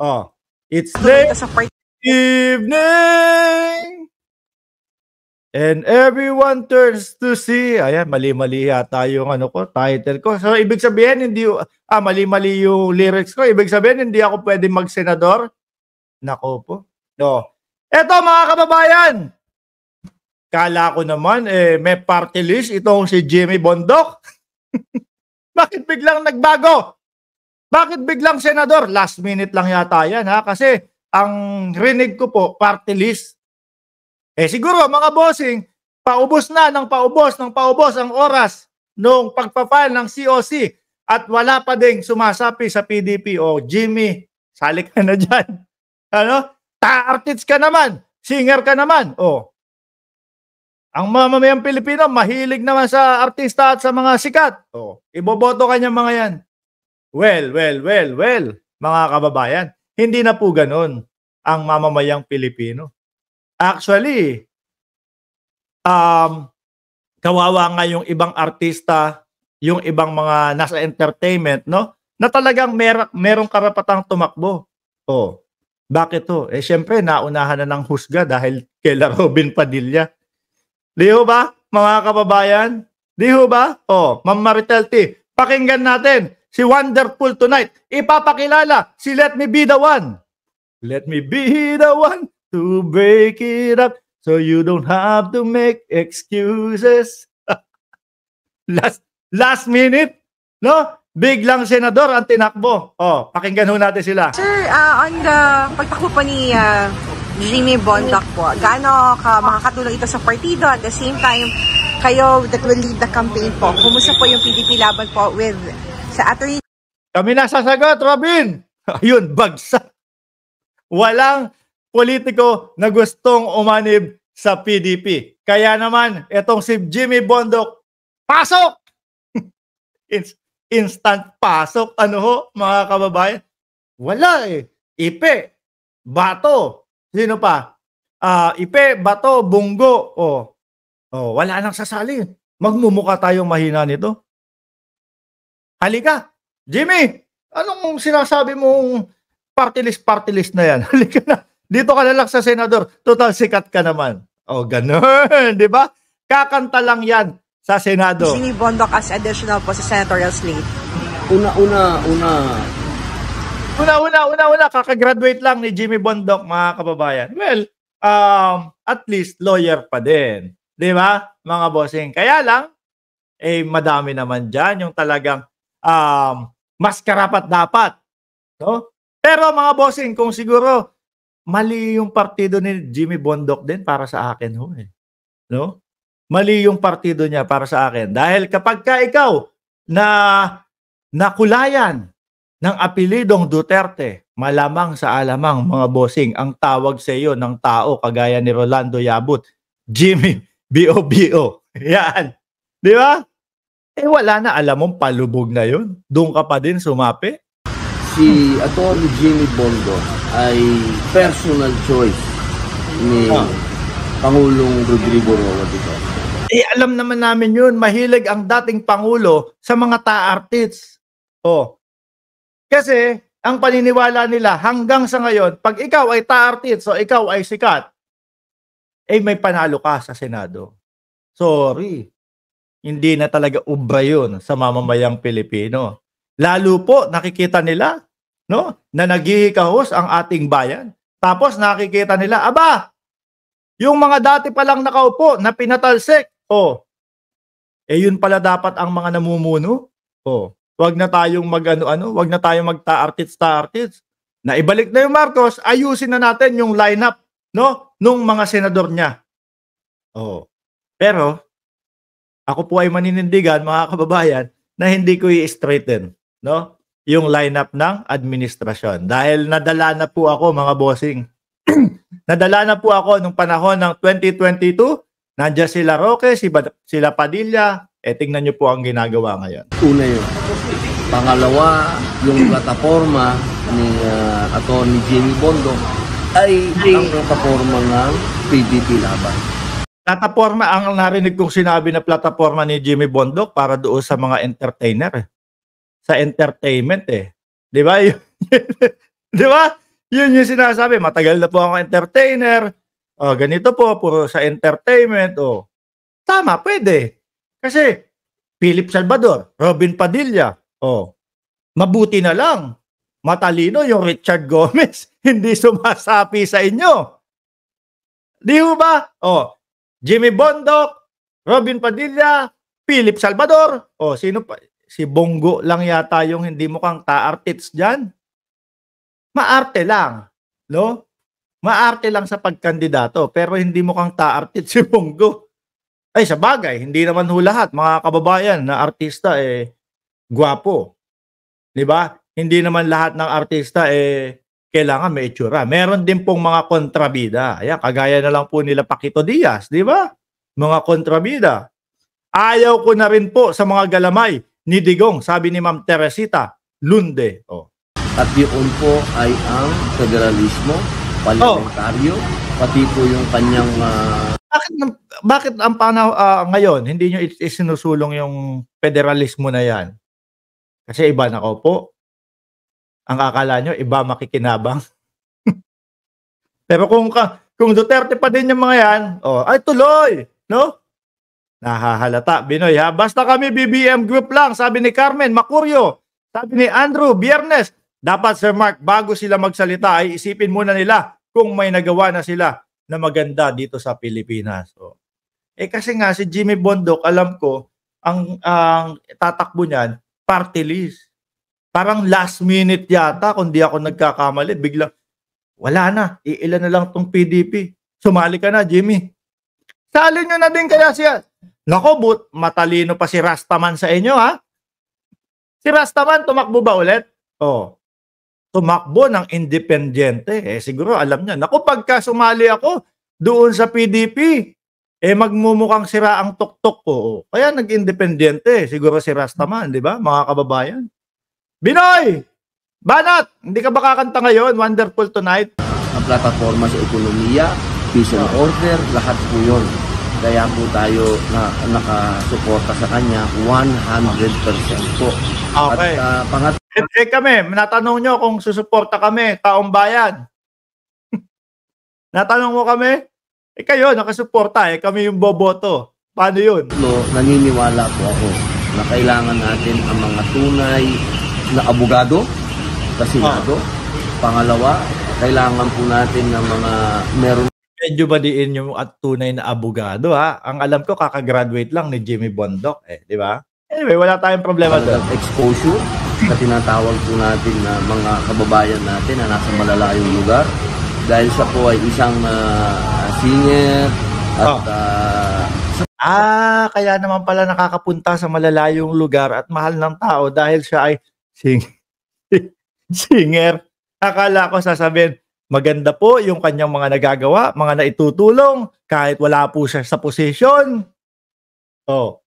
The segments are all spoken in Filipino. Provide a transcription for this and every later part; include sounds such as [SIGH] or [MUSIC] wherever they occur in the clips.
Oh, it's late evening! And everyone turns to see. Ayan, mali-mali yata yung ano ko, title ko. So, ibig sabihin, hindi, ah, mali-mali yung lyrics ko. Ibig sabihin, hindi ako pwede mag-senador. Nako po. No. Eto, mga kababayan! Kala ko naman, eh, may party list itong si Jimmy Bondok. [LAUGHS] Bakit biglang nagbago? Bakit biglang senador? Last minute lang yata yan ha. Kasi ang rinig ko po, party list. Eh siguro mga bossing, paubos na ng paubos ng paubos ang oras nung pagpapal ng COC at wala pa ding sumasapi sa PDP o oh, Jimmy, salik ka na dyan. [LAUGHS] Ano? Ta-artist ka naman, singer ka naman. Oh. Ang mamamayang Pilipino, mahilig naman sa artista at sa mga sikat. Oh, iboboto kanya mga yan. Well, well, well, well, mga kababayan, hindi na po ganun ang mamamayang Pilipino. Actually, um, kawawa nga yung ibang artista, yung ibang mga nasa entertainment, no? Na talagang mer merong karapatang tumakbo. Oh, bakit to? Eh, syempre, naunahan na ng husga dahil kay La Robin Padilla. Di ho ba, mga kababayan? Di ho ba? Oh, Ma'am Maritel T, pakinggan natin si Wonderful Tonight. Ipapakilala si Let Me Be The One. Let me be the one to break it up so you don't have to make excuses. [LAUGHS] last last minute, no? Biglang senador ang tinakbo. Oh, pakinggan ho natin sila. Sir, uh, on the pagtakbo ni uh, Jimmy Bondoc po, gaano ka makakatulong ito sa partido at the same time kayo that will lead the campaign po. Kumusta po yung PDP laban po with sa attorney... Kami na sasagot, Robin! [LAUGHS] Ayun, bagsak. Walang politiko na gustong umanib sa PDP. Kaya naman, itong si Jimmy Bondok, pasok! [LAUGHS] Instant pasok. Ano ho, mga kababayan? Wala eh. Ipe, bato. Sino pa? Uh, ipe, bato, bunggo. oh. oh, wala nang sasali. Magmumukha tayong mahina nito. Halika, Jimmy, anong sinasabi mong party list, party list na yan? [LAUGHS] Halika na, dito ka na lang sa senador, total sikat ka naman. O, oh, ganun, [LAUGHS] di ba? Kakanta lang yan sa Senado. Jimmy Bondoc as additional po sa senatorial slate. Una, una, una. Una, una, una, una. Kakagraduate lang ni Jimmy Bondoc, mga kababayan. Well, um, at least lawyer pa din. Di ba, mga bossing? Kaya lang, eh, madami naman dyan yung talagang um, mas karapat dapat. No? Pero mga bossing, kung siguro mali yung partido ni Jimmy Bondoc din para sa akin ho eh. No? Mali yung partido niya para sa akin dahil kapag ka ikaw na nakulayan ng apelidong Duterte, malamang sa alamang mga bossing ang tawag sa iyo ng tao kagaya ni Rolando Yabut, Jimmy BOBO. [LAUGHS] Yan. Di ba? Eh wala na, alam mong palubog na yun. Doon ka pa din sumapi. Si Atty. Jimmy Bondo ay personal choice ni ah. Pangulong Rodrigo Roa Duterte. Eh, alam naman namin yun. Mahilig ang dating Pangulo sa mga ta-artists. Oh. Kasi, ang paniniwala nila hanggang sa ngayon, pag ikaw ay ta-artist, so ikaw ay sikat, eh may panalo ka sa Senado. Sorry hindi na talaga ubra yun sa mamamayang Pilipino. Lalo po nakikita nila no, na naghihikahos ang ating bayan. Tapos nakikita nila, aba, yung mga dati palang nakaupo na pinatalsik, oh, eh yun pala dapat ang mga namumuno. Oh, wag na tayong mag-ano-ano, ano, wag na tayong magta-artist-artist. Na ibalik na yung Marcos, ayusin na natin yung lineup no nung mga senador niya. Oh. Pero ako po ay maninindigan, mga kababayan, na hindi ko i-straighten, no? Yung lineup ng administrasyon. Dahil nadala na po ako, mga bossing. [CLEARS THROAT] nadala na po ako nung panahon ng 2022. Nandiyan sila Roque, si ba- sila Padilla. Eh, tingnan niyo po ang ginagawa ngayon. Una yun. Pangalawa, yung plataforma ni uh, Atty. Jimmy Bondo ay ang plataforma ng PDP Laban. Plataforma ang narinig kong sinabi na plataforma ni Jimmy Bondoc para doon sa mga entertainer. Eh. Sa entertainment eh. 'Di ba? [LAUGHS] 'Di ba? Yun yung sinasabi, matagal na po ako entertainer. Oh, ganito po, puro sa entertainment. O, oh. Tama, pwede. Kasi Philip Salvador, Robin Padilla. Oh. Mabuti na lang. Matalino yung Richard Gomez. [LAUGHS] Hindi sumasapi sa inyo. Di ba? Oh, Jimmy Bondoc, Robin Padilla, Philip Salvador. O, sino pa? Si Bongo lang yata yung hindi mukhang ta taartits dyan. Maarte lang. No? Maarte lang sa pagkandidato, pero hindi mukhang ta taartits [LAUGHS] si Bongo. Ay, sa bagay, hindi naman ho lahat, mga kababayan, na artista, eh, gwapo. Di ba? Hindi naman lahat ng artista, eh, kailangan may itsura. Meron din pong mga kontrabida. Ayan, kagaya na lang po nila Pakito Diaz, di ba? Mga kontrabida. Ayaw ko na rin po sa mga galamay ni Digong, sabi ni Ma'am Teresita Lunde. Oh. At yun po ay ang federalismo, parlamentaryo, oh. pati po yung kanyang... Uh... Ah, bakit, bakit ang panahon uh, ah, ngayon, hindi nyo isinusulong yung federalismo na yan? Kasi iba na ko po ang akala nyo, iba makikinabang. [LAUGHS] Pero kung ka, kung Duterte pa din yung mga yan, oh, ay tuloy, no? Nahahalata, Binoy ha. Basta kami BBM group lang, sabi ni Carmen Macurio, sabi ni Andrew Biernes. Dapat Sir Mark, bago sila magsalita ay isipin muna nila kung may nagawa na sila na maganda dito sa Pilipinas. So, oh. eh kasi nga si Jimmy Bondoc, alam ko, ang ang tatakbo niyan party list parang last minute yata, kung di ako nagkakamali, biglang, wala na, iilan na lang tong PDP. Sumali ka na, Jimmy. Sali nyo na din kaya siya. Nako, but, matalino pa si Rastaman sa inyo, ha? Si Rastaman, tumakbo ba ulit? Oo. Oh. Tumakbo ng independente. Eh, siguro alam niya. Nako, pagka sumali ako doon sa PDP, eh magmumukhang sira ang tuktok ko. Kaya nag-independente, siguro si Rastaman, di ba? Mga kababayan. Binoy! Banat! Hindi ka ba kakanta ngayon? Wonderful Tonight? Ang plataforma sa ekonomiya, peace and order, lahat po yun. Kaya po tayo na, nakasuporta sa kanya 100% po. Okay. At uh, pangat... Eh, eh kami, natanong nyo kung susuporta kami, taong bayan. [LAUGHS] natanong mo kami? Eh kayo, nakasuporta. Eh kami yung boboto. Paano yun? No, naniniwala po ako na kailangan natin ang mga tunay na abogado, kasinado. Ah. Pangalawa, kailangan po natin ng mga meron medyo badiin yung at tunay na abogado ha. Ang alam ko kakagraduate lang ni Jimmy Bondoc eh, di ba? Anyway, wala tayong problema doon. Exposure na tinatawag po natin na mga kababayan natin na nasa malalayong lugar dahil siya po ay isang uh, ah, senior at oh. uh, Ah, kaya naman pala nakakapunta sa malalayong lugar at mahal ng tao dahil siya ay sing, [LAUGHS] singer. Akala ko sasabihin, maganda po yung kanyang mga nagagawa, mga naitutulong, kahit wala po siya sa posisyon. Oh,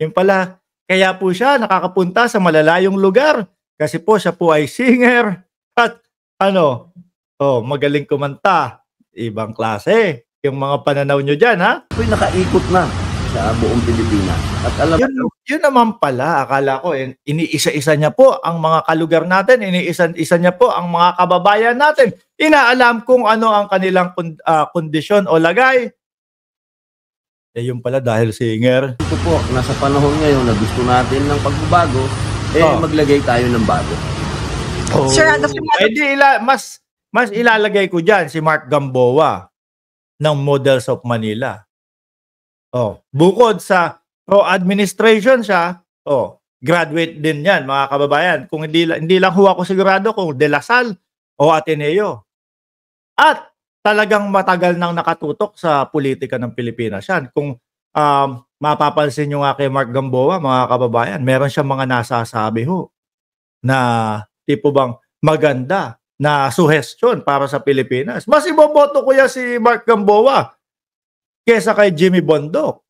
yun pala, kaya po siya nakakapunta sa malalayong lugar kasi po siya po ay singer at ano, oh, magaling kumanta. Ibang klase. Yung mga pananaw nyo dyan, ha? Uy, nakaikot na sa buong Pilipinas. At alam yun, yun naman pala, akala ko, eh, iniisa-isa niya po ang mga kalugar natin, iniisa-isa niya po ang mga kababayan natin. Inaalam kung ano ang kanilang uh, kondisyon o lagay. Eh, yun pala dahil singer. Ito po, nasa panahon ngayon na gusto natin ng pagbabago, eh oh. maglagay tayo ng bago. Oh. Sir, ano eh, di ila, mas, mas ilalagay ko dyan si Mark Gamboa ng Models of Manila Oh, bukod sa pro administration siya, oh, graduate din 'yan mga kababayan. Kung hindi hindi lang ho ko sigurado kung De La Salle o Ateneo. At talagang matagal nang nakatutok sa politika ng Pilipinas 'yan. Kung um, mapapansin niyo nga kay Mark Gamboa, mga kababayan, meron siyang mga nasasabi ho na tipo bang maganda na suhestyon para sa Pilipinas. Mas iboboto ko yan si Mark Gamboa kesa kay Jimmy Bondoc.